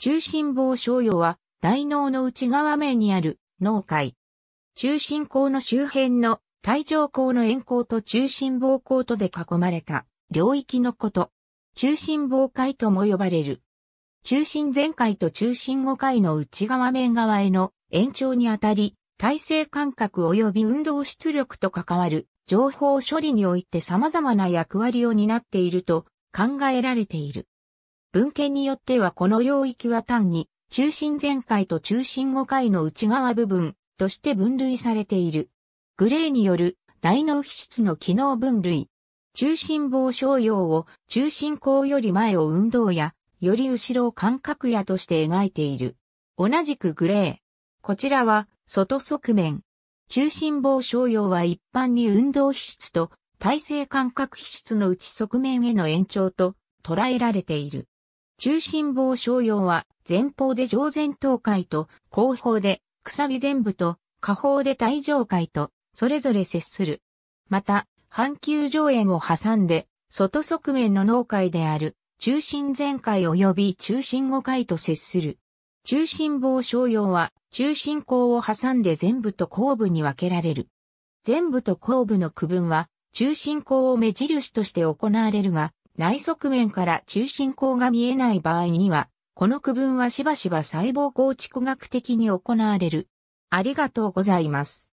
中心棒商用は大脳の内側面にある脳界。中心口の周辺の体上口の円口と中心棒孔とで囲まれた領域のこと。中心棒界とも呼ばれる。中心前回と中心後回の内側面側への延長にあたり、体制感覚及び運動出力と関わる情報処理において様々な役割を担っていると考えられている。文献によってはこの領域は単に中心前回と中心後回の内側部分として分類されている。グレーによる大脳皮質の機能分類。中心棒商用を中心項より前を運動やより後ろを感覚やとして描いている。同じくグレー。こちらは外側面。中心棒商用は一般に運動皮質と体制感覚皮質の内側面への延長と捉えられている。中心棒商用は前方で上前頭回と後方でくさび全部と下方で大上回とそれぞれ接する。また、半球上縁を挟んで外側面の脳回である中心前回及び中心後回と接する。中心棒商用は中心口を挟んで全部と後部に分けられる。全部と後部の区分は中心口を目印として行われるが、内側面から中心孔が見えない場合には、この区分はしばしば細胞構築学的に行われる。ありがとうございます。